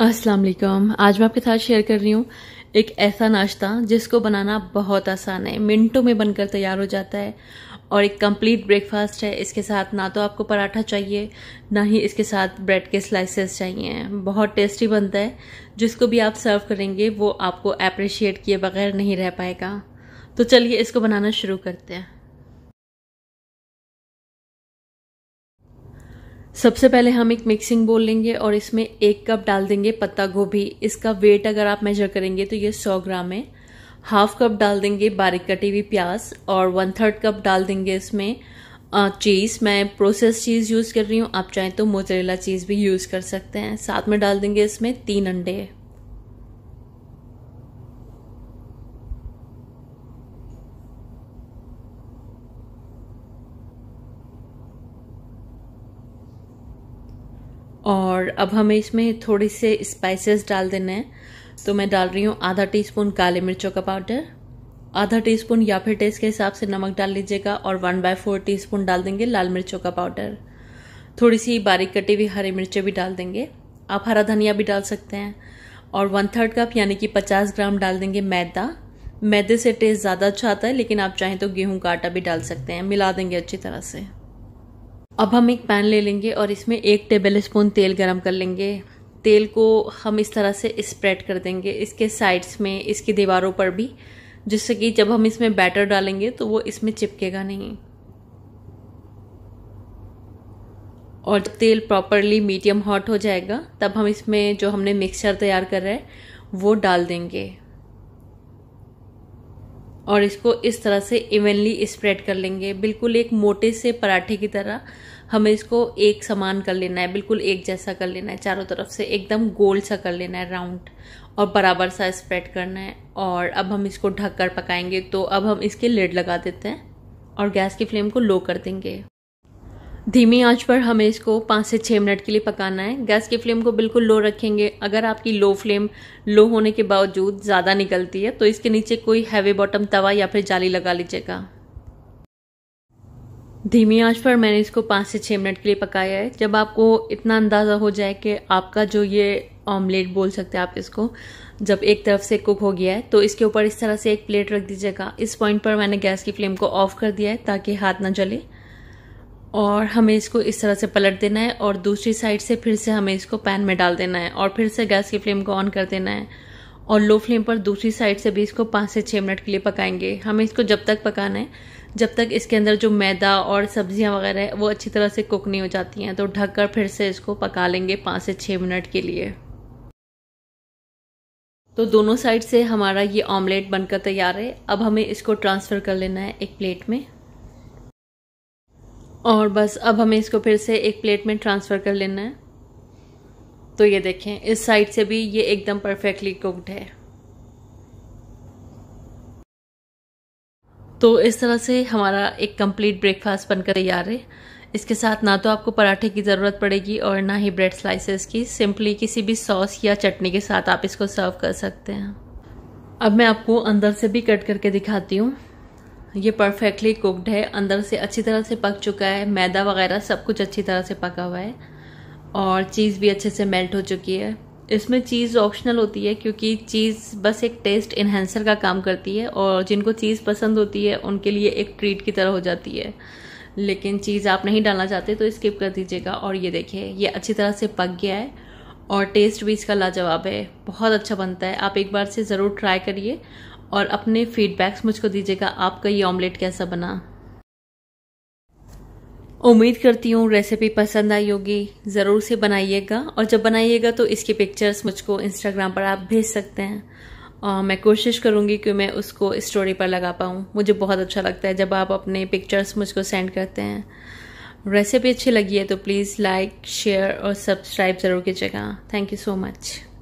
अस्सलाम वालेकुम आज मैं आपके साथ शेयर कर रही हूँ एक ऐसा नाश्ता जिसको बनाना बहुत आसान है मिनटों में बनकर तैयार हो जाता है और एक कंप्लीट ब्रेकफास्ट है इसके साथ ना तो आपको पराठा चाहिए ना ही इसके साथ ब्रेड के स्लाइसेस चाहिए बहुत टेस्टी बनता है जिसको भी आप सर्व करेंगे वो आपको अप्रिशिएट किए बगैर नहीं रह पाएगा तो चलिए इसको बनाना शुरू करते हैं सबसे पहले हम एक मिक्सिंग बोल लेंगे और इसमें एक कप डाल देंगे पत्ता गोभी इसका वेट अगर आप मेजर करेंगे तो ये 100 ग्राम है हाफ कप डाल देंगे बारीक कटी हुई प्याज और वन थर्ड कप डाल देंगे इसमें चीज़ मैं प्रोसेस चीज़ यूज़ कर रही हूँ आप चाहें तो मोजरेला चीज़ भी यूज़ कर सकते हैं साथ में डाल देंगे इसमें तीन अंडे और अब हमें इसमें थोड़ी से स्पाइसेस डाल देने हैं तो मैं डाल रही हूँ आधा टीस्पून काले मिर्चों का पाउडर आधा टीस्पून या फिर टेस्ट के हिसाब से नमक डाल लीजिएगा और वन बाय फोर टी डाल देंगे लाल मिर्चों का पाउडर थोड़ी सी बारीक कटी हुई हरी मिर्चें भी डाल देंगे आप हरा धनिया भी डाल सकते हैं और वन थर्ड कप यानी कि पचास ग्राम डाल देंगे मैदा मैदे से टेस्ट ज़्यादा अच्छा आता है लेकिन आप चाहें तो गेहूं का आटा भी डाल सकते हैं मिला देंगे अच्छी तरह से अब हम एक पैन ले लेंगे और इसमें एक टेबल स्पून तेल गरम कर लेंगे तेल को हम इस तरह से स्प्रेड कर देंगे इसके साइड्स में इसकी दीवारों पर भी जिससे कि जब हम इसमें बैटर डालेंगे तो वो इसमें चिपकेगा नहीं और जब तेल प्रॉपरली मीडियम हॉट हो जाएगा तब हम इसमें जो हमने मिक्सचर तैयार कर रहे हैं वो डाल देंगे और इसको इस तरह से इवनली स्प्रेड कर लेंगे बिल्कुल एक मोटे से पराठे की तरह हमें इसको एक समान कर लेना है बिल्कुल एक जैसा कर लेना है चारों तरफ से एकदम गोल सा कर लेना है राउंड और बराबर सा स्प्रेड करना है और अब हम इसको ढक कर पकाएंगे तो अब हम इसके लेड लगा देते हैं और गैस की फ्लेम को लो कर देंगे धीमी आंच पर हमें इसको पाँच से छः मिनट के लिए पकाना है गैस की फ्लेम को बिल्कुल लो रखेंगे अगर आपकी लो फ्लेम लो होने के बावजूद ज़्यादा निकलती है तो इसके नीचे कोई हैवी बॉटम तवा या फिर जाली लगा लीजिएगा धीमी आंच पर मैंने इसको पाँच से छः मिनट के लिए पकाया है जब आपको इतना अंदाज़ा हो जाए कि आपका जो ये ऑमलेट बोल सकते हैं आप इसको जब एक तरफ से कुक हो गया है तो इसके ऊपर इस तरह से एक प्लेट रख दीजिएगा इस पॉइंट पर मैंने गैस की फ्लेम को ऑफ कर दिया है ताकि हाथ ना जले और हमें इसको इस तरह से पलट देना है और दूसरी साइड से फिर से हमें इसको पैन में डाल देना है और फिर से गैस की फ्लेम को ऑन कर देना है और लो फ्लेम पर दूसरी साइड से भी इसको पाँच से छः मिनट के लिए पकाएंगे हमें इसको जब तक पकाना है जब तक इसके अंदर जो मैदा और सब्जियां वगैरह है वो अच्छी तरह से कुक नहीं हो जाती हैं तो ढककर फिर से इसको पका लेंगे पाँच से छः मिनट के लिए तो दोनों साइड से हमारा ये ऑमलेट बनकर तैयार है अब हमें इसको ट्रांसफ़र कर लेना है एक प्लेट में और बस अब हमें इसको फिर से एक प्लेट में ट्रांसफ़र कर लेना है तो ये देखें इस साइड से भी ये एकदम परफेक्टली कुकड है तो इस तरह से हमारा एक कंप्लीट ब्रेकफास्ट बनकर तैयार है इसके साथ ना तो आपको पराठे की ज़रूरत पड़ेगी और ना ही ब्रेड स्लाइसेस की सिंपली किसी भी सॉस या चटनी के साथ आप इसको सर्व कर सकते हैं अब मैं आपको अंदर से भी कट करके दिखाती हूँ ये परफेक्टली कुकड है अंदर से अच्छी तरह से पक चुका है मैदा वगैरह सब कुछ अच्छी तरह से पका हुआ है और चीज़ भी अच्छे से मेल्ट हो चुकी है इसमें चीज़ ऑप्शनल होती है क्योंकि चीज़ बस एक टेस्ट इन्हेंसर का काम करती है और जिनको चीज़ पसंद होती है उनके लिए एक ट्रीट की तरह हो जाती है लेकिन चीज़ आप नहीं डालना चाहते तो स्किप कर दीजिएगा और ये देखिए ये अच्छी तरह से पक गया है और टेस्ट भी इसका लाजवाब है बहुत अच्छा बनता है आप एक बार से ज़रूर ट्राई करिए और अपने फीडबैक्स मुझको दीजिएगा आपका ये ऑमलेट कैसा बना उम्मीद करती हूँ रेसिपी पसंद आई होगी ज़रूर से बनाइएगा और जब बनाइएगा तो इसके पिक्चर्स मुझको इंस्टाग्राम पर आप भेज सकते हैं और मैं कोशिश करूँगी कि मैं उसको स्टोरी पर लगा पाऊँ मुझे बहुत अच्छा लगता है जब आप अपने पिक्चर्स मुझको सेंड करते हैं रेसिपी अच्छी लगी है तो प्लीज़ लाइक शेयर और सब्सक्राइब ज़रूर कीजिएगा थैंक यू सो मच